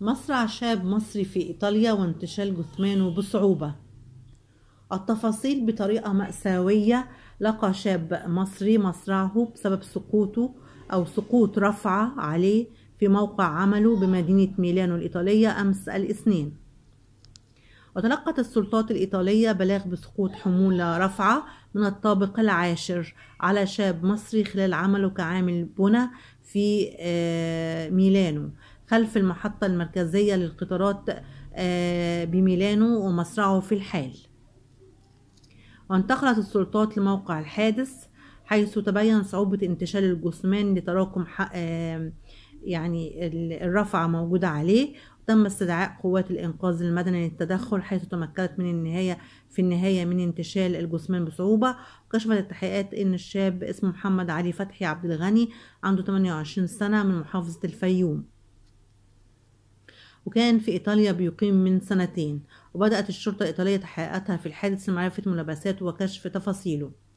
مصرع شاب مصري في إيطاليا وانتشال جثمانه بصعوبة التفاصيل بطريقة مأساوية لقى شاب مصري مصرعه بسبب سقوطه أو سقوط رفعة عليه في موقع عمله بمدينة ميلانو الإيطالية أمس الاثنين وتلقت السلطات الإيطالية بلاغ بسقوط حمولة رفعة من الطابق العاشر على شاب مصري خلال عمله كعامل بنى في آه، ميلانو خلف المحطة المركزية للقطارات آه، بميلانو ومصرعه في الحال وانتقلت السلطات لموقع الحادث حيث تبين صعوبة انتشال الجثمان لتراكم آه، يعني الرفعة موجودة عليه تم استدعاء قوات الإنقاذ المدني للتدخل حيث تمكنت من النهاية في النهاية من انتشال الجثمان بصعوبة وكشفت التحقيقات أن الشاب اسمه محمد علي فتحي عبد الغني عنده 28 سنة من محافظة الفيوم وكان في إيطاليا بيقيم من سنتين وبدأت الشرطة الإيطالية تحقيقاتها في الحادث لمعرفة ملابساته وكشف تفاصيله